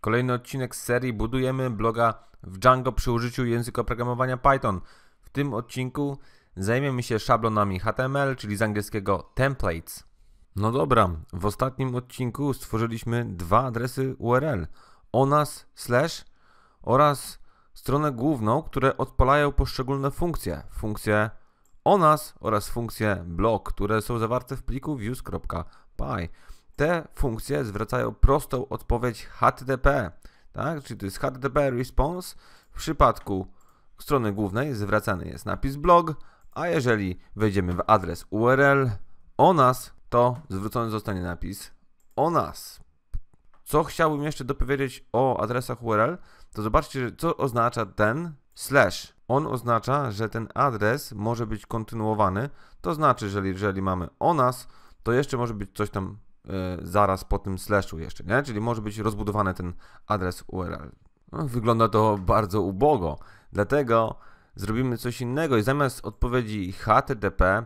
Kolejny odcinek z serii Budujemy bloga w Django przy użyciu języka programowania Python. W tym odcinku zajmiemy się szablonami HTML, czyli z angielskiego templates. No dobra, w ostatnim odcinku stworzyliśmy dwa adresy URL. ONAS slash oraz stronę główną, które odpalają poszczególne funkcje. Funkcje ONAS oraz funkcje blog, które są zawarte w pliku views.py te funkcje zwracają prostą odpowiedź HTTP, tak? czyli to jest HTTP response. W przypadku strony głównej zwracany jest napis blog, a jeżeli wejdziemy w adres URL o nas, to zwrócony zostanie napis o nas. Co chciałbym jeszcze dopowiedzieć o adresach URL, to zobaczcie, co oznacza ten slash. On oznacza, że ten adres może być kontynuowany, to znaczy, że jeżeli mamy o nas, to jeszcze może być coś tam E, zaraz po tym slashu jeszcze, nie? Czyli może być rozbudowany ten adres URL. No, wygląda to bardzo ubogo, dlatego zrobimy coś innego i zamiast odpowiedzi HTTP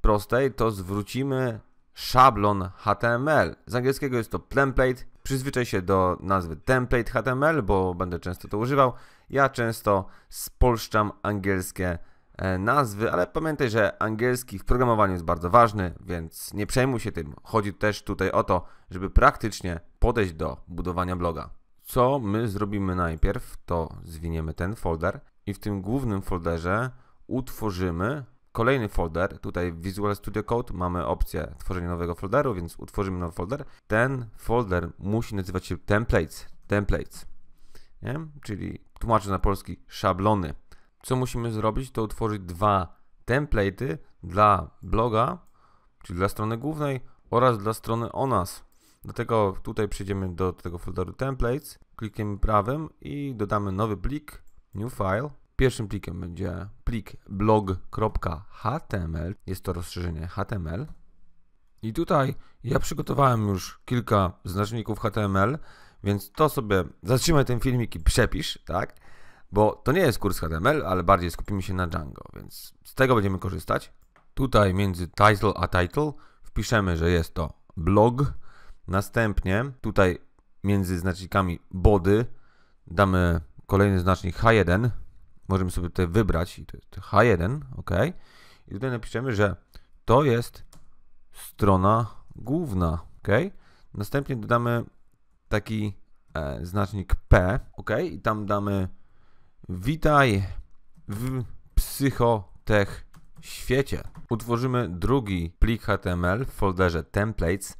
prostej, to zwrócimy szablon HTML. Z angielskiego jest to template. Przyzwyczaj się do nazwy template HTML, bo będę często to używał. Ja często spolszczam angielskie E, nazwy, ale pamiętaj, że angielski w programowaniu jest bardzo ważny, więc nie przejmuj się tym. Chodzi też tutaj o to, żeby praktycznie podejść do budowania bloga. Co my zrobimy najpierw, to zwiniemy ten folder i w tym głównym folderze utworzymy kolejny folder. Tutaj w Visual Studio Code mamy opcję tworzenia nowego folderu, więc utworzymy nowy folder. Ten folder musi nazywać się templates, templates, nie? czyli tłumaczę na polski szablony co musimy zrobić, to utworzyć dwa template'y dla bloga, czyli dla strony głównej oraz dla strony o nas. Dlatego tutaj przejdziemy do tego folderu templates, klikniemy prawym i dodamy nowy plik, new file. Pierwszym plikiem będzie plik blog.html, jest to rozszerzenie HTML. I tutaj ja przygotowałem już kilka znaczników HTML, więc to sobie zatrzymaj ten filmik i przepisz, tak? bo to nie jest kurs HTML, ale bardziej skupimy się na Django, więc z tego będziemy korzystać. Tutaj między title a title wpiszemy, że jest to blog. Następnie tutaj między znacznikami body damy kolejny znacznik H1. Możemy sobie tutaj wybrać i to jest H1, ok. I tutaj napiszemy, że to jest strona główna, ok. Następnie dodamy taki e, znacznik P, ok. I tam damy Witaj w psychotech świecie. Utworzymy drugi plik HTML w folderze templates.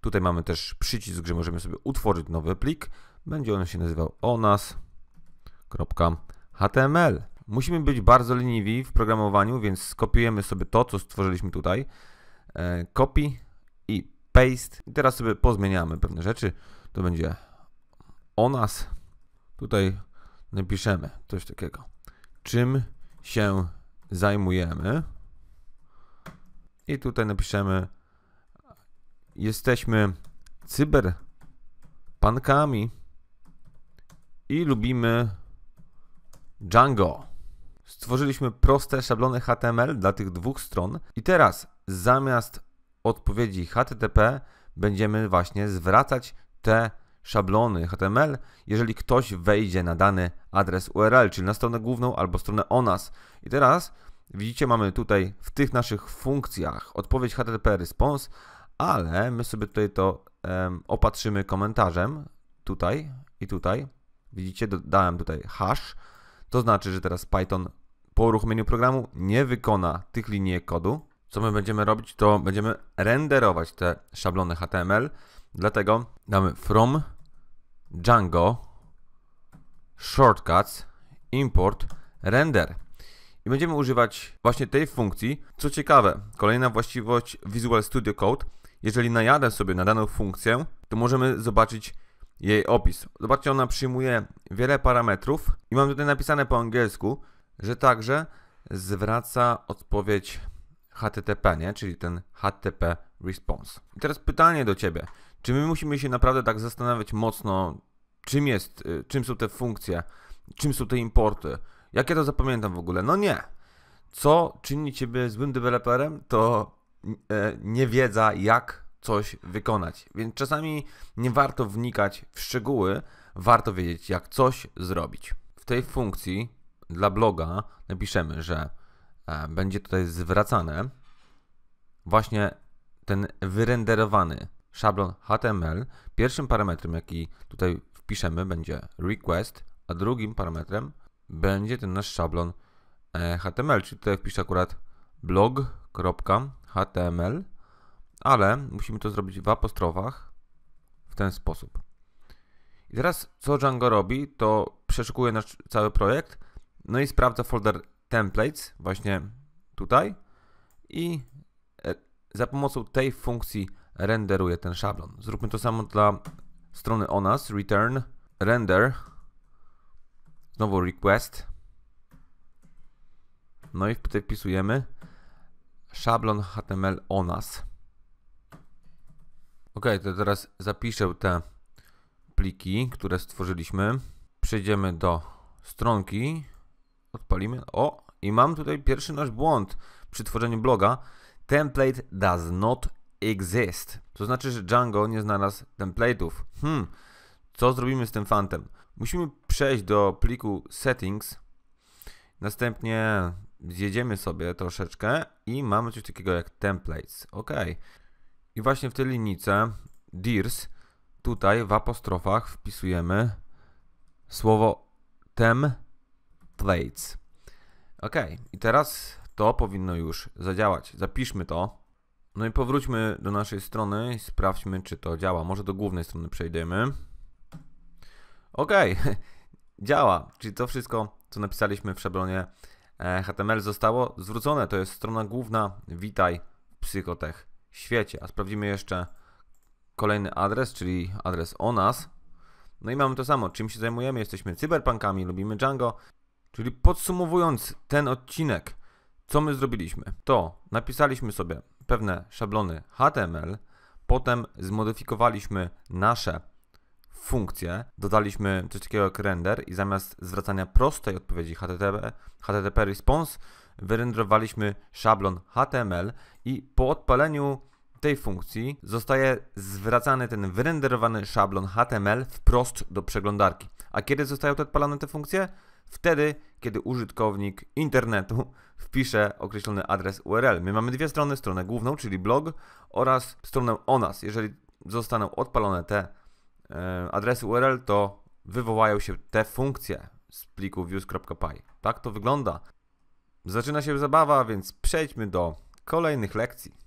Tutaj mamy też przycisk, że możemy sobie utworzyć nowy plik. Będzie on się nazywał onas.html. Musimy być bardzo leniwi w programowaniu, więc skopiujemy sobie to, co stworzyliśmy tutaj. E, copy i paste. I teraz sobie pozmieniamy pewne rzeczy. To będzie onas. Tutaj napiszemy coś takiego. Czym się zajmujemy? I tutaj napiszemy jesteśmy cyberpankami i lubimy Django. Stworzyliśmy proste szablony HTML dla tych dwóch stron i teraz zamiast odpowiedzi HTTP będziemy właśnie zwracać te szablony HTML, jeżeli ktoś wejdzie na dany adres URL, czyli na stronę główną albo stronę o nas. I teraz widzicie, mamy tutaj w tych naszych funkcjach odpowiedź HTTP response, ale my sobie tutaj to um, opatrzymy komentarzem tutaj i tutaj. Widzicie, dodałem tutaj hash. To znaczy, że teraz Python po uruchomieniu programu nie wykona tych linijek kodu. Co my będziemy robić, to będziemy renderować te szablony HTML. Dlatego damy from Django, Shortcuts, Import, Render. I będziemy używać właśnie tej funkcji. Co ciekawe, kolejna właściwość Visual Studio Code. Jeżeli najadę sobie na daną funkcję, to możemy zobaczyć jej opis. Zobaczcie, ona przyjmuje wiele parametrów i mam tutaj napisane po angielsku, że także zwraca odpowiedź HTTP, nie? czyli ten HTTP response. I teraz pytanie do Ciebie. Czy my musimy się naprawdę tak zastanawiać mocno, czym jest, y, czym są te funkcje, czym są te importy? Jak ja to zapamiętam w ogóle? No nie. Co czyni ciebie złym deweloperem, to y, nie wiedza, jak coś wykonać. Więc czasami nie warto wnikać w szczegóły, warto wiedzieć, jak coś zrobić. W tej funkcji dla bloga napiszemy, że e, będzie tutaj zwracane właśnie ten wyrenderowany szablon HTML. Pierwszym parametrem, jaki tutaj wpiszemy, będzie request, a drugim parametrem będzie ten nasz szablon e, HTML, czyli tutaj wpiszę akurat blog.html, ale musimy to zrobić w apostrofach w ten sposób. I teraz co Django robi, to przeszukuje nasz cały projekt, no i sprawdza folder templates, właśnie tutaj i e, za pomocą tej funkcji renderuje ten szablon. Zróbmy to samo dla strony o nas, return, render, znowu request. No i tutaj wpisujemy szablon HTML o nas. Ok, to teraz zapiszę te pliki, które stworzyliśmy. Przejdziemy do stronki, odpalimy. O, i mam tutaj pierwszy nasz błąd przy tworzeniu bloga. Template does not exist. To znaczy, że Django nie znalazł template'ów. Hmm, co zrobimy z tym fantem? Musimy przejść do pliku settings. Następnie zjedziemy sobie troszeczkę i mamy coś takiego jak templates. Ok. I właśnie w tej linijce dirs tutaj w apostrofach wpisujemy słowo templates. Ok. I teraz to powinno już zadziałać. Zapiszmy to. No i powróćmy do naszej strony i sprawdźmy, czy to działa. Może do głównej strony przejdziemy. Ok, działa. Czyli to wszystko, co napisaliśmy w szablonie e, HTML zostało zwrócone. To jest strona główna. Witaj w Psychotech świecie. A sprawdzimy jeszcze kolejny adres, czyli adres o nas. No i mamy to samo. Czym się zajmujemy? Jesteśmy cyberpunkami, lubimy Django. Czyli podsumowując ten odcinek, co my zrobiliśmy? To napisaliśmy sobie pewne szablony HTML, potem zmodyfikowaliśmy nasze funkcje, dodaliśmy coś takiego jak render i zamiast zwracania prostej odpowiedzi HTTP, HTTP response, wyrenderowaliśmy szablon HTML i po odpaleniu tej funkcji zostaje zwracany ten wyrenderowany szablon HTML wprost do przeglądarki. A kiedy zostają te odpalone te funkcje? wtedy, kiedy użytkownik internetu wpisze określony adres URL. My mamy dwie strony, stronę główną, czyli blog oraz stronę o nas. Jeżeli zostaną odpalone te y, adresy URL, to wywołają się te funkcje z pliku views.py. Tak to wygląda. Zaczyna się zabawa, więc przejdźmy do kolejnych lekcji.